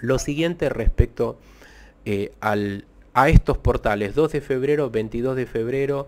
Lo siguiente respecto eh, al, a estos portales, 2 de febrero, 22 de febrero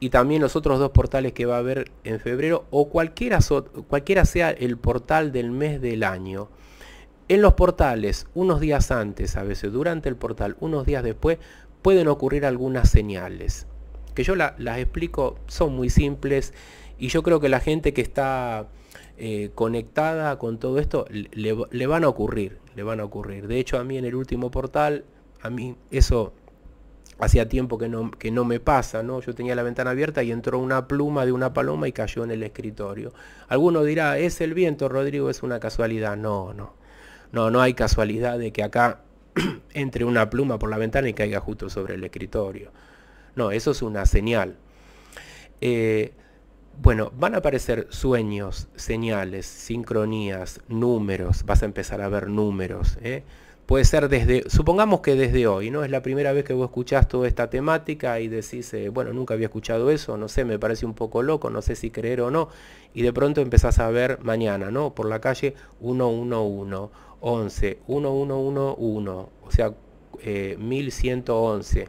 y también los otros dos portales que va a haber en febrero o cualquiera, cualquiera sea el portal del mes del año. En los portales, unos días antes, a veces durante el portal, unos días después, pueden ocurrir algunas señales. Que yo las explico, son muy simples y yo creo que la gente que está eh, conectada con todo esto, le, van a ocurrir, le van a ocurrir. De hecho, a mí en el último portal, a mí eso hacía tiempo que no, que no me pasa, ¿no? Yo tenía la ventana abierta y entró una pluma de una paloma y cayó en el escritorio. Alguno dirá, es el viento, Rodrigo, es una casualidad. No, no. No, no hay casualidad de que acá entre una pluma por la ventana y caiga justo sobre el escritorio. No, eso es una señal. Eh, bueno, van a aparecer sueños, señales, sincronías, números, vas a empezar a ver números. ¿eh? Puede ser desde, supongamos que desde hoy, ¿no? Es la primera vez que vos escuchás toda esta temática y decís, eh, bueno, nunca había escuchado eso, no sé, me parece un poco loco, no sé si creer o no. Y de pronto empezás a ver mañana, ¿no? Por la calle 111, 11, 1111, o sea, eh, 1111.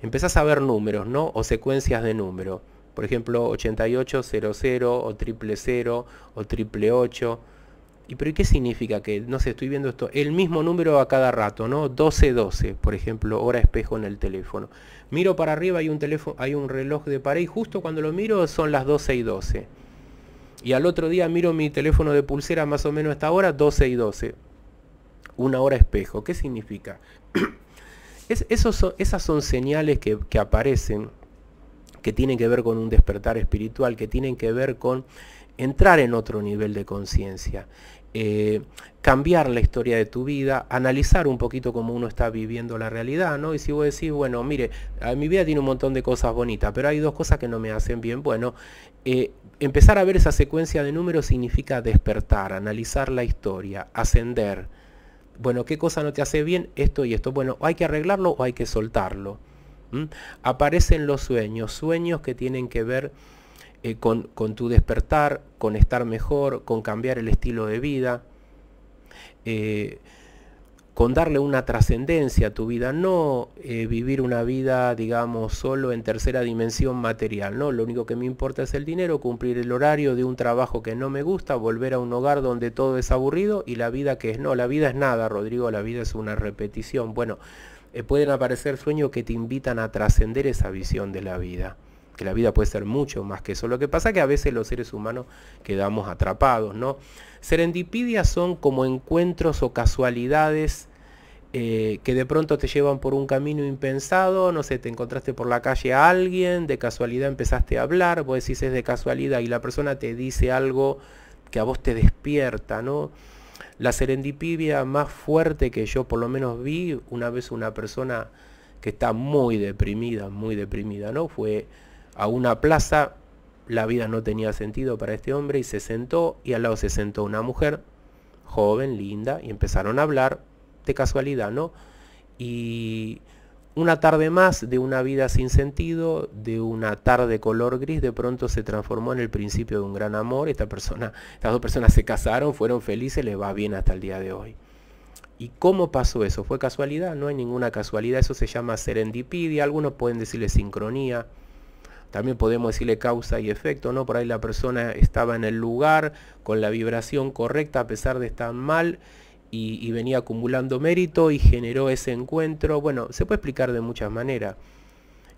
Empezás a ver números, ¿no? O secuencias de números por ejemplo 8800 o triple 0 o triple 8. ¿Y pero qué significa que, no sé, estoy viendo esto, el mismo número a cada rato, ¿no? 1212, por ejemplo, hora espejo en el teléfono. Miro para arriba, hay un, teléfono, hay un reloj de pared y justo cuando lo miro son las 12 y 12. Y al otro día miro mi teléfono de pulsera más o menos a esta hora, 12 y 12. Una hora espejo. ¿Qué significa? Es, esos esas son señales que aparecen que tienen que ver con un despertar espiritual, que tienen que ver con entrar en otro nivel de conciencia. Eh, cambiar la historia de tu vida, analizar un poquito cómo uno está viviendo la realidad, ¿no? Y si vos decís, bueno, mire, ah, mi vida tiene un montón de cosas bonitas, pero hay dos cosas que no me hacen bien, bueno, eh, empezar a ver esa secuencia de números significa despertar, analizar la historia, ascender. Bueno, ¿qué cosa no te hace bien? Esto y esto. Bueno, hay que arreglarlo o hay que soltarlo. Aparecen los sueños, sueños que tienen que ver eh, con, tu despertar, con estar mejor, con cambiar el estilo de vida, eh, con darle una trascendencia a tu vida, no eh, vivir una vida, digamos, solo en tercera dimensión material, ¿no? Lo único que me importa es el dinero, cumplir el horario de un trabajo que no me gusta, volver a un hogar donde todo es aburrido y la vida que es, no, la vida es nada, Rodrigo, la vida es una repetición. Bueno, eh, pueden aparecer sueños que te invitan a trascender esa visión de la vida que la vida puede ser mucho más que eso. Lo que pasa es que a veces los seres humanos quedamos atrapados, ¿no? Serendipidias son como encuentros o casualidades eh, que de pronto te llevan por un camino impensado, no sé, te encontraste por la calle a alguien, de casualidad empezaste a hablar, vos decís es de casualidad y la persona te dice algo que a vos te despierta, ¿no? la serendipia más fuerte que yo por lo menos vi una vez una persona que está muy deprimida, muy deprimida, ¿no? Fue a una plaza, la vida no tenía sentido para este hombre y se sentó y al lado se sentó una mujer, joven, linda, y empezaron a hablar de casualidad, ¿no? Y una tarde más de una vida sin sentido, de una tarde color gris, de pronto se transformó en el principio de un gran amor. Esta persona, estas dos personas se casaron, fueron felices, les va bien hasta el día de hoy. ¿Y cómo pasó eso? ¿Fue casualidad? No hay ninguna casualidad, eso se llama serendipidia, algunos pueden decirle sincronía, también podemos decirle causa y efecto, ¿no? Por ahí la persona estaba en el lugar con la vibración correcta a pesar de estar mal y, venía acumulando mérito y generó ese encuentro. Bueno, se puede explicar de muchas maneras.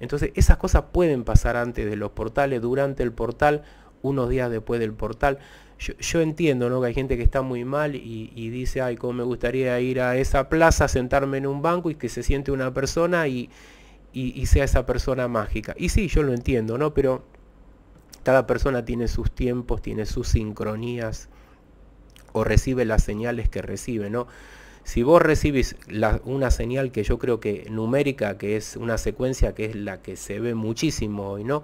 Entonces esas cosas pueden pasar antes de los portales, durante el portal, unos días después del portal. Yo, yo entiendo ¿no? que hay gente que está muy mal y, dice, ay, cómo me gustaría ir a esa plaza, sentarme en un banco y que se siente una persona y, y sea esa persona mágica. Y sí, yo lo entiendo, ¿no? Pero cada persona tiene sus tiempos, tiene sus sincronías o recibe las señales que recibe, ¿no? Si vos recibís una señal que yo creo que numérica, que es una secuencia que es la que se ve muchísimo hoy, ¿no?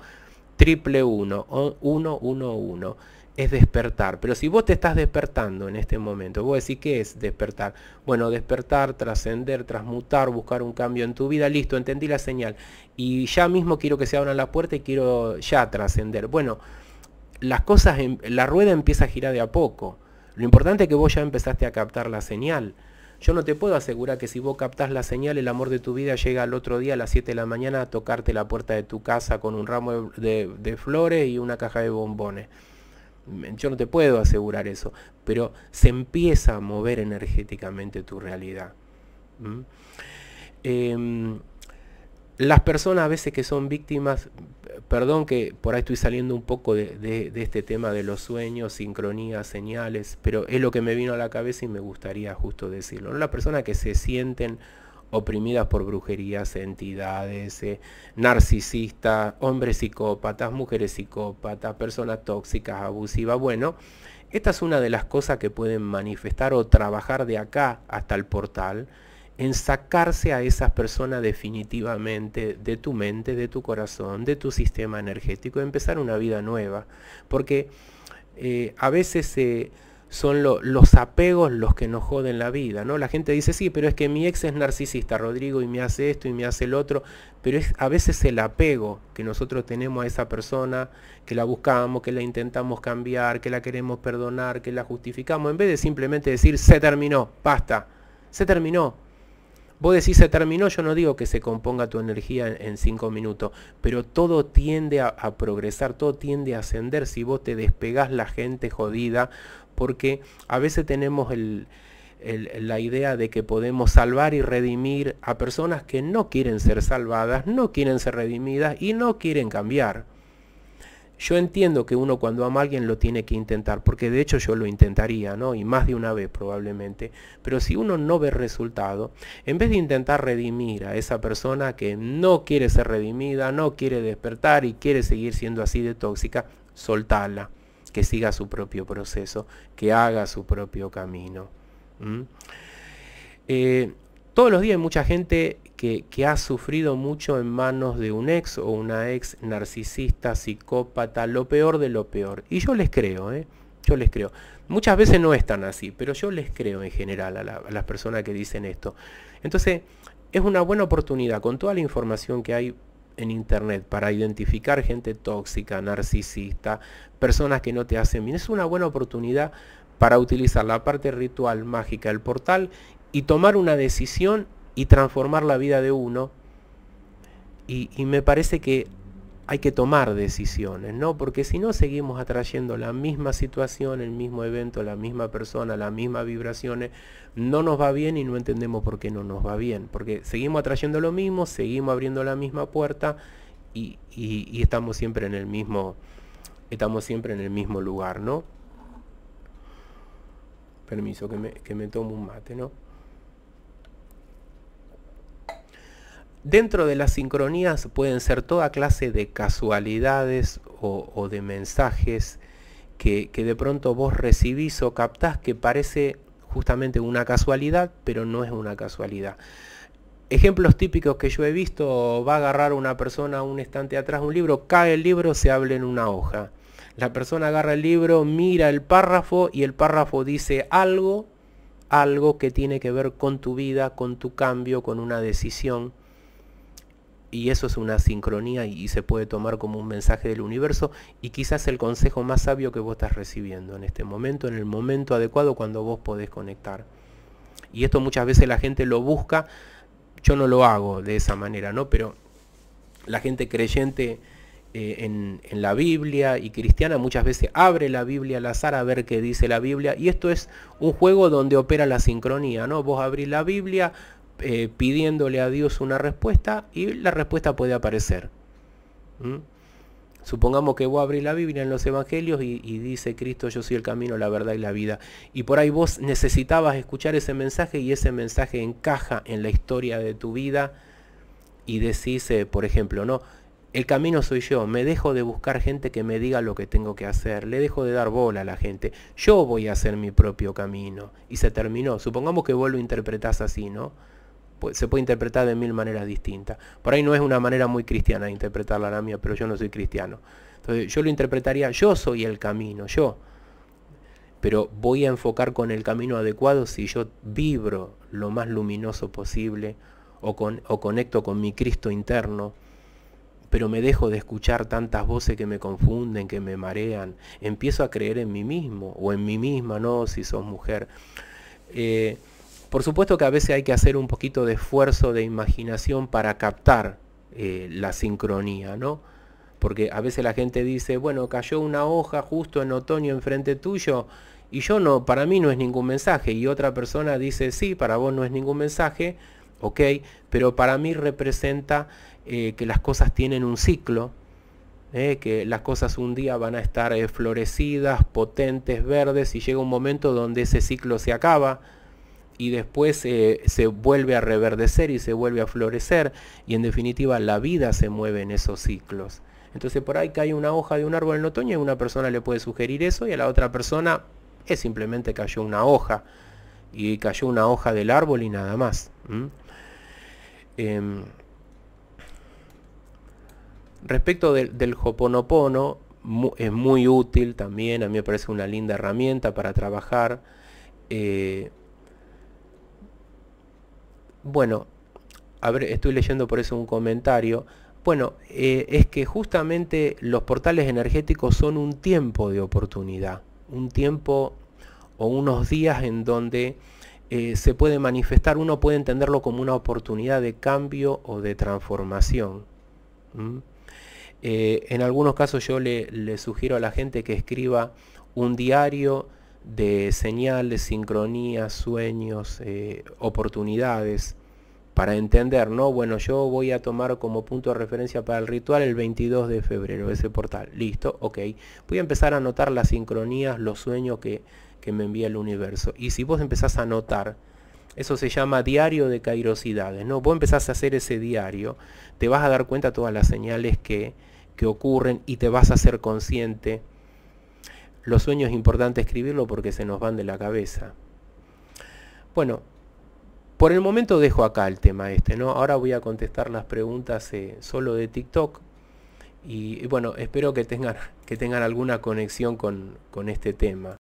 Triple 1, 1, 1, 1 es despertar. Pero si vos te estás despertando en este momento, vos decís, ¿qué es despertar? Bueno, despertar, trascender, transmutar, buscar un cambio en tu vida, listo, entendí la señal. Y ya mismo quiero que se abran la puerta y quiero ya trascender. Bueno, las cosas, la rueda empieza a girar de a poco. Lo importante es que vos ya empezaste a captar la señal. Yo no te puedo asegurar que si vos captás la señal, el amor de tu vida llega al otro día a las 7 de la mañana a tocarte la puerta de tu casa con un ramo de, flores y una caja de bombones. Mm, yo no te puedo asegurar eso, pero se empieza a mover energéticamente tu realidad. ¿Mm? Em, las personas a veces que son víctimas perdón que por ahí estoy saliendo un poco de, este tema de los sueños, sincronías, señales, pero es lo que me vino a la cabeza y me gustaría justo decirlo. Las personas que se sienten oprimidas por brujerías, entidades, eh, narcisistas, hombres psicópatas, mujeres psicópatas, personas tóxicas, abusivas. Bueno, esta es una de las cosas que pueden manifestar o trabajar de acá hasta el portal en sacarse a esas personas definitivamente de tu mente, de tu corazón, de tu sistema energético, empezar una vida nueva. Porque eh, a veces eh, son los apegos los que nos joden la vida, ¿no? La gente dice, sí, pero es que mi ex es narcisista, Rodrigo, y me hace esto y me hace el otro, pero es a veces el apego que nosotros tenemos a esa persona, que la buscamos, que la intentamos cambiar, que la queremos perdonar, que la justificamos, en vez de simplemente decir, se terminó, basta, se terminó, Vos decís se terminó, yo no digo que se componga tu energía en, cinco minutos, pero todo tiende a, progresar, todo tiende a ascender si vos te despegás la gente jodida, porque a veces tenemos la idea de que podemos salvar y redimir a personas que no quieren ser salvadas, no quieren ser redimidas y no quieren cambiar. Yo entiendo que uno cuando ama a alguien lo tiene que intentar, porque de hecho yo lo intentaría, ¿no? Y más de una vez probablemente. Pero si uno no ve resultado, en vez de intentar redimir a esa persona que no quiere ser redimida, no quiere despertar y quiere seguir siendo así de tóxica, soltala, que siga su propio proceso, que haga su propio camino. Eh, todos los días hay mucha gente que, ha sufrido mucho en manos de un ex o una ex narcisista, psicópata, lo peor de lo peor. Y yo les creo, ¿eh? Yo les creo. Muchas veces no es tan así, pero yo les creo en general a, a las personas que dicen esto. Entonces, es una buena oportunidad con toda la información que hay en internet para identificar gente tóxica, narcisista, personas que no te hacen bien. Es una buena oportunidad para utilizar la parte ritual mágica del portal y tomar una decisión y transformar la vida de uno. Y, me parece que hay que tomar decisiones, ¿no? Porque si no seguimos atrayendo la misma situación, el mismo evento, la misma persona, las mismas vibraciones, no nos va bien y no entendemos por qué no nos va bien. Porque seguimos atrayendo lo mismo, seguimos abriendo la misma puerta y, y estamos siempre en el mismo, estamos siempre en el mismo lugar, ¿no? Permiso, que me, que me tomo un mate, ¿no? Dentro de las sincronías pueden ser toda clase de casualidades o, de mensajes que, de pronto vos recibís o captás que parece justamente una casualidad, pero no es una casualidad. Ejemplos típicos que yo he visto, va a agarrar una persona un estante atrás de un libro, cae el libro, se habla en una hoja. La persona agarra el libro, mira el párrafo y el párrafo dice algo, algo que tiene que ver con tu vida, con tu cambio, con una decisión y eso es una sincronía y, se puede tomar como un mensaje del universo y quizás el consejo más sabio que vos estás recibiendo en este momento, en el momento adecuado cuando vos podés conectar. Y esto muchas veces la gente lo busca, yo no lo hago de esa manera, ¿no? Pero la gente creyente eh, en, en la Biblia y cristiana muchas veces abre la Biblia al azar a ver qué dice la Biblia y esto es un juego donde opera la sincronía, ¿no? Vos abrís la Biblia, eh, pidiéndole a Dios una respuesta y la respuesta puede aparecer. ¿Mm? Supongamos que vos abrís la Biblia en los Evangelios y, dice Cristo, yo soy el camino, la verdad y la vida. Y por ahí vos necesitabas escuchar ese mensaje y ese mensaje encaja en la historia de tu vida y decís, eh, por ejemplo, no, el camino soy yo, me dejo de buscar gente que me diga lo que tengo que hacer, le dejo de dar bola a la gente, yo voy a hacer mi propio camino. Y se terminó. Supongamos que vos lo interpretás así, ¿no? se puede interpretar de mil maneras distintas. Por ahí no es una manera muy cristiana de interpretar la mía, pero yo no soy cristiano. Entonces yo lo interpretaría, yo soy el camino, yo. Pero voy a enfocar con el camino adecuado si yo vibro lo más luminoso posible o, con, o conecto con mi Cristo interno pero me dejo de escuchar tantas voces que me confunden, que me marean. Empiezo a creer en mí mismo o en mí misma, no, si sos mujer. Eh, por supuesto que a veces hay que hacer un poquito de esfuerzo de imaginación para captar eh, la sincronía, ¿no? Porque a veces la gente dice, bueno, cayó una hoja justo en otoño enfrente tuyo y yo no, para mí no es ningún mensaje. Y otra persona dice, sí, para vos no es ningún mensaje, ok, pero para mí representa eh, que las cosas tienen un ciclo, eh, que las cosas un día van a estar florecidas, potentes, verdes, y llega un momento donde ese ciclo se acaba y después eh, se vuelve a reverdecer y se vuelve a florecer y en definitiva la vida se mueve en esos ciclos. Entonces por ahí cae una hoja de un árbol en otoño y una persona le puede sugerir eso y a la otra persona es eh, simplemente cayó una hoja y cayó una hoja del árbol y nada más. Em, respecto del Hoponopono, es muy útil también, a mí me parece una linda herramienta para trabajar. Eh, bueno, estoy leyendo por eso un comentario. Bueno, eh, es que justamente los portales energéticos son un tiempo de oportunidad, un tiempo o unos días en donde eh, se puede manifestar, uno puede entenderlo como una oportunidad de cambio o de transformación. Eh, en algunos casos yo le, sugiero a la gente que escriba un diario de señales, sincronías, sueños, eh, oportunidades para entender, ¿no? Bueno, yo voy a tomar como punto de referencia para el ritual el 22 de febrero, ese portal. Listo, ok. Voy a empezar a anotar las sincronías, los sueños que, me envía el universo. Y si vos empezás a anotar, eso se llama diario de cairosidades, ¿no? Vos empezás a hacer ese diario, te vas a dar cuenta de todas las señales que, que ocurren y te vas a ser consciente los sueños es importante escribirlo porque se nos van de la cabeza. Bueno, por el momento dejo acá el tema este, ¿no? Ahora voy a contestar las preguntas eh, solo de TikTok. Y, y, bueno, espero que tengan, que tengan alguna conexión con, con este tema.